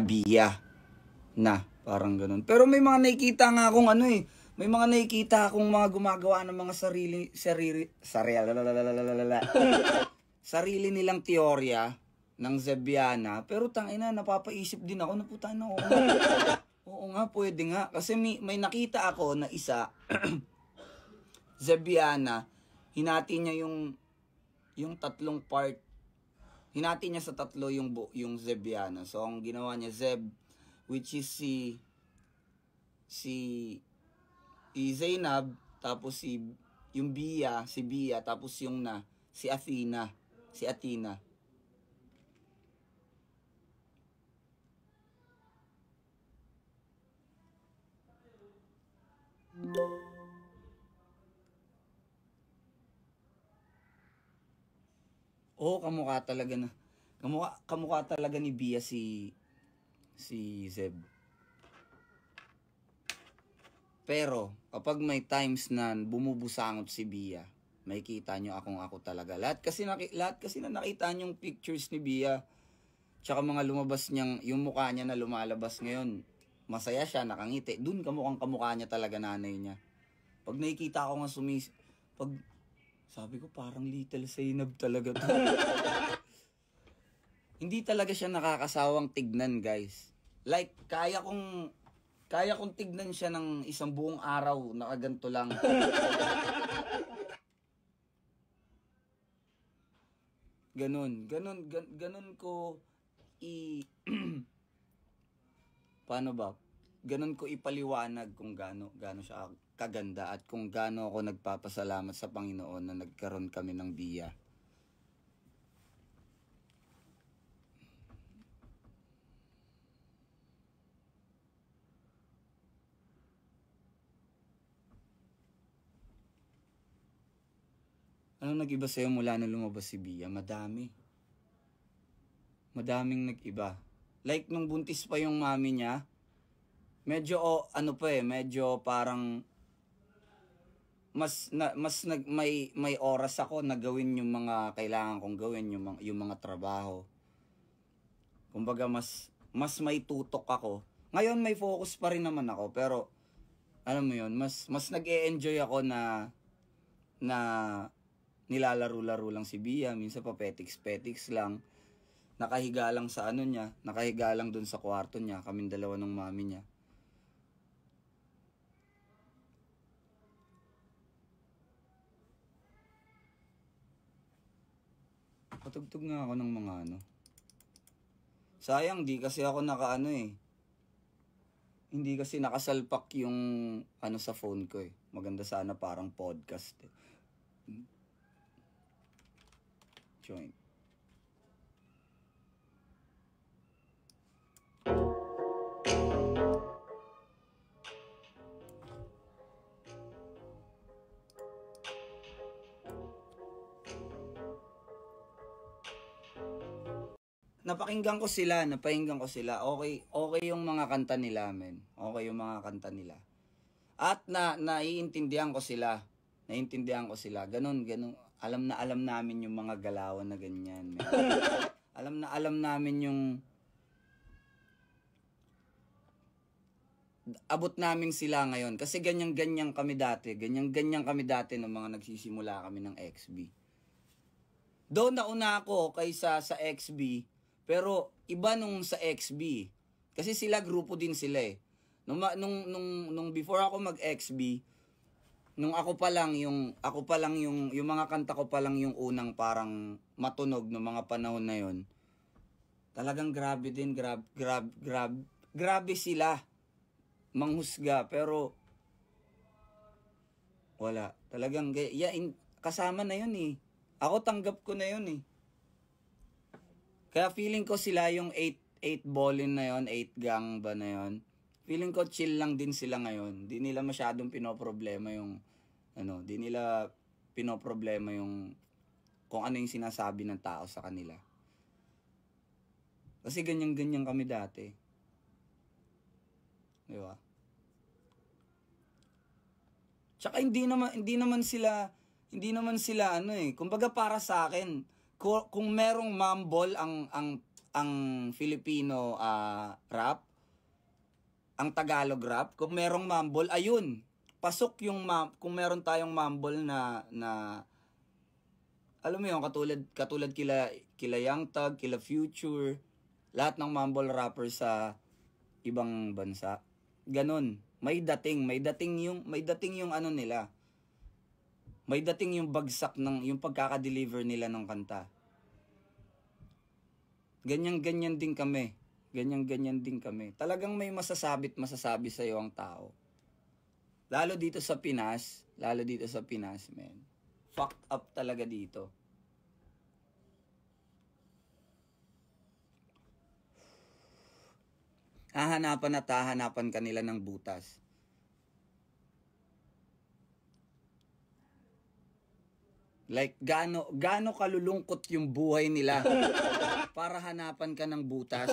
biya na parang ganun. Pero may mga nakikita nga akong ano eh, may mga nakikita akong mga gumagawa ng mga sarili sarili sarili sarili nilang teorya ng Zebiana, pero tangina napapaisip din ako na puta na oo. Nga. oo nga, pwede nga kasi may, may nakita ako na isa Zebiana, hinati niya yung yung tatlong part hinati niya sa tatlo yung, yung Zebiano. So, ang ginawa niya, Zeb, which is si, si, si Zainab, tapos si, yung Bia, si Bia, tapos yung na, si Athena, si Athena. Thank you. Oo, oh, kamukha talaga na. Kamukha, kamukha talaga ni Bia si si Zeb. Pero, kapag may times na bumubusangot si Bia, may kita nyo akong ako talaga. Lahat kasi, naki, lahat kasi na nakita nyo pictures ni Bia, tsaka mga lumabas niyang, yung mukha niya na lumalabas ngayon, masaya siya, nakangiti. Doon kamukhang kamukha niya talaga nanay niya. Pag nakikita ko nga sumis, pag sabi ko, parang little Zainab talaga to. Hindi talaga siya nakakasawang tignan, guys. Like, kaya kong kaya kong tignan siya ng isang buong araw nakaganto lang. ganun, ganun, gan, ganun ko i paano ba? ganun ko ipaliwanag kung gaano gaano siya kaganda at kung gaano ako nagpapasalamat sa Panginoon na nagkaroon kami ng diya. Ano nag-iba sa'yo mula na lumabas si Bia? Madami. Madaming nag-iba. Like nung buntis pa yung mami niya, medyo oh, ano pa eh, medyo parang mas na, mas nag may may oras ako na gawin yung mga kailangan kong gawin yung mga, yung mga trabaho. Kumbaga mas mas may tutok ako. Ngayon may focus pa rin naman ako pero alam mo yon mas mas nag-e-enjoy ako na na nilalaro-laro lang si Bia, minsan pa petiks-petiks lang. Nakahiga lang sa ano niya, nakahiga lang dun sa kwarto niya, kaming dalawa ng mami niya. Nakatugtog nga ako ng mga ano. Sayang, di kasi ako nakaano eh. Hindi kasi nakasalpak yung ano sa phone ko eh. Maganda sana parang podcast eh. Joint. napakinggan ko sila, napakinggan ko sila. Okay, okay yung mga kanta nila, men. Okay yung mga kanta nila. At na naiintindihan ko sila. Naiintindihan ko sila. Ganun, ganun. Alam na alam namin yung mga galaw na ganyan. alam na alam namin yung abot namin sila ngayon kasi ganyan-ganyan kami dati, ganyan-ganyan kami dati nung mga nagsisimula kami ng XB. Doon nauna ako kaysa sa XB, pero iba nung sa XB. Kasi sila grupo din sila eh. Nung nung nung, nung before ako mag XB, nung ako pa lang yung ako pa lang yung yung mga kanta ko pa lang yung unang parang matunog ng mga panahon na yon. Talagang grabe din, grab grab grab grabe sila. Manghusga pero wala. Talagang yeah, in, kasama na yon eh. Ako tanggap ko na yon eh. Kaya feeling ko sila yung 8 8 ballin na yon, 8 gang ba na yon. Feeling ko chill lang din sila ngayon. Di nila masyadong pinoproblema yung ano, di nila pinoproblema yung kung ano yung sinasabi ng tao sa kanila. Kasi ganyan-ganyan kami dati. Di ba? Tsaka hindi naman hindi naman sila hindi naman sila ano eh. Kumbaga para sa akin, kung merong mumble ang ang ang Filipino uh, rap, ang Tagalog rap, kung merong mumble, ayun, pasok yung mum, kung meron tayong mumble na na alam mo yung katulad katulad kila kila Young Tag, kila Future, lahat ng mumble rapper sa ibang bansa. Ganun, may dating, may dating yung may dating yung ano nila may dating yung bagsak ng yung pagkaka-deliver nila ng kanta. Ganyan-ganyan din kami. Ganyan-ganyan din kami. Talagang may masasabit masasabi sa iyo ang tao. Lalo dito sa Pinas, lalo dito sa Pinas, men. Fucked up talaga dito. Hahanapan at hahanapan kanila ng butas. Like, gaano, gaano kalulungkot yung buhay nila para hanapan ka ng butas.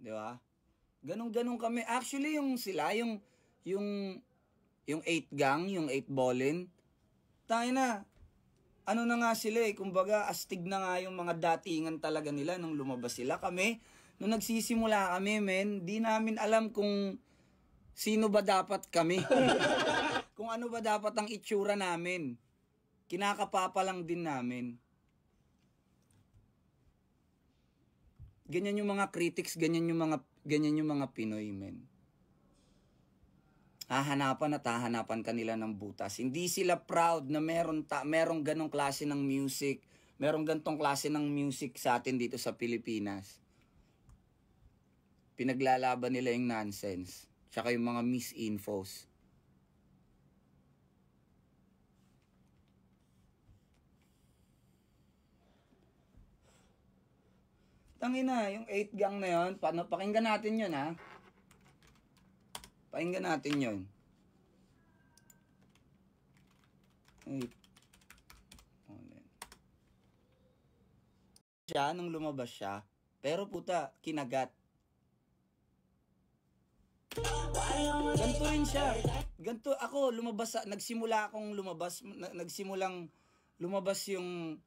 Di ba? Ganong-ganong kami. Actually, yung sila, yung, yung, yung 8 gang, yung 8 ballin, tayo na, ano na nga sila eh, kumbaga astig na nga yung mga datingan talaga nila nung lumabas sila kami. Nung nagsisimula kami, men, di namin alam kung sino ba dapat kami kung ano ba dapat ang itsura namin. Kinakapapa lang din namin. Ganyan yung mga critics, ganyan yung mga ganyan yung mga Pinoy men. Hahanapan at hahanapan kanila ng butas. Hindi sila proud na meron ta, merong ganong klase ng music, merong gantong klase ng music sa atin dito sa Pilipinas. Pinaglalaban nila yung nonsense, tsaka yung mga misinfos. Tangina, yung 8 gang na yun, paano, pakinggan natin yun ha. Pakinggan natin yun. Ay. Siya, nung lumabas siya, pero puta, kinagat. Gantuin siya. Ganto ako lumabas nagsimula akong lumabas nagsimulang lumabas yung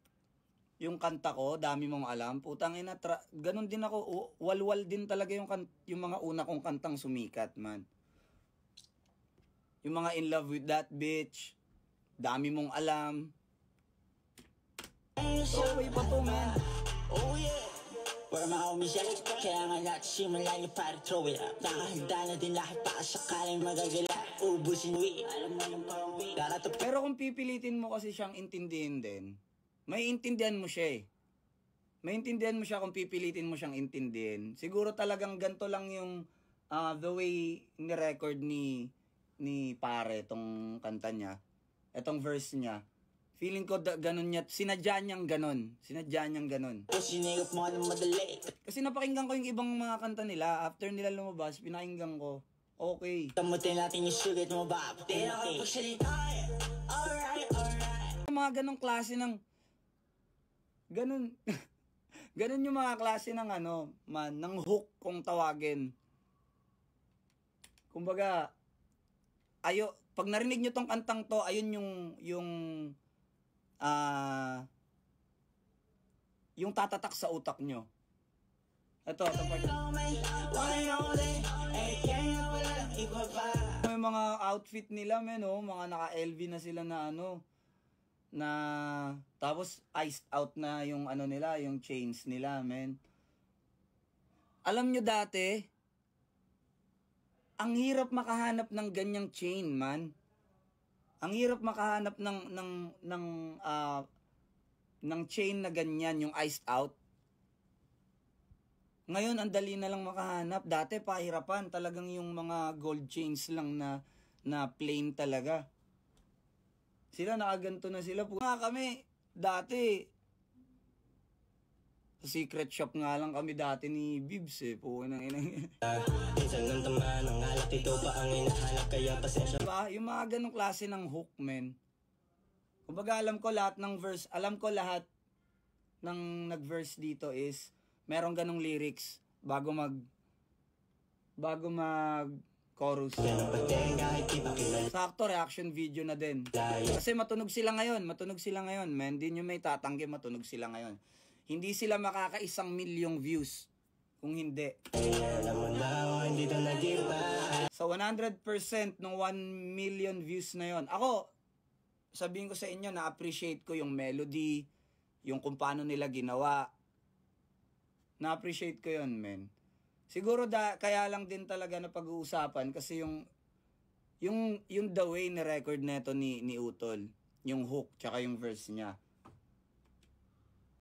yung kanta ko, dami mong alam. Putang ina, tra- ganun din ako. Walwal din talaga yung, kan- yung mga una kong kantang sumikat, man. Yung mga in love with that bitch. Dami mong alam. So, oh, way ba to, man? Oh, yeah. Where my homies at? Kailangan natin simulan yung para throw it up Nakahanda na din lahat para sakaling magagala Ubusin we, alam mo yung parang we Pero kung pipilitin mo kasi siyang intindihin din maiintindihan mo siya eh. Maintindihan mo siya kung pipilitin mo siyang intindihin. Siguro talagang ganto lang yung uh, the way ni-record ni ni pare itong kanta niya. Etong verse niya. Feeling ko da, ganun niya, sinadya niyang ganun. Sinadya niyang ganun. Sinayop madali. Kasi napakinggan ko yung ibang mga kanta nila. After nila lumabas, pinakinggan ko. Okay. Tamutin natin yung sugat mo ba? Pero Alright, alright. Mga ganong klase ng Ganun. ganun yung mga klase ng ano, man, ng hook kung tawagin. Kumbaga, ayo, pag narinig nyo tong kantang to, ayun yung, yung, ah, uh, yung tatatak sa utak nyo. Ito, ito part. May mga outfit nila, men, oh, mga naka-LV na sila na ano, na tapos iced out na yung ano nila, yung chains nila, men. Alam nyo dati, ang hirap makahanap ng ganyang chain, man. Ang hirap makahanap ng ng ng uh, ng chain na ganyan, yung iced out. Ngayon, ang dali na lang makahanap. Dati, pahirapan. Talagang yung mga gold chains lang na, na plain talaga. Sila nakaganto na sila. Nga kami, dati, secret shop nga lang kami dati ni Bibs eh. Puko ng inang. Minsan ng tama ang alak dito pa ang hinahanap kaya pasensya. Diba? Yung mga ganong klase ng hook men. Kumbaga alam ko lahat ng verse, alam ko lahat ng nag-verse dito is merong ganong lyrics bago mag bago mag chorus. Sakto, reaction video na din. Kasi matunog sila ngayon, matunog sila ngayon, Men, din nyo may tatanggi, matunog sila ngayon. Hindi sila makakaisang milyong views kung hindi. Sa so, 100% ng 1 million views na yon ako, sabihin ko sa inyo, na-appreciate ko yung melody, yung kung paano nila ginawa. Na-appreciate ko yon men. Siguro da, kaya lang din talaga na pag-uusapan kasi yung yung yung the way ni record nito ni ni Utol, yung hook tsaka yung verse niya.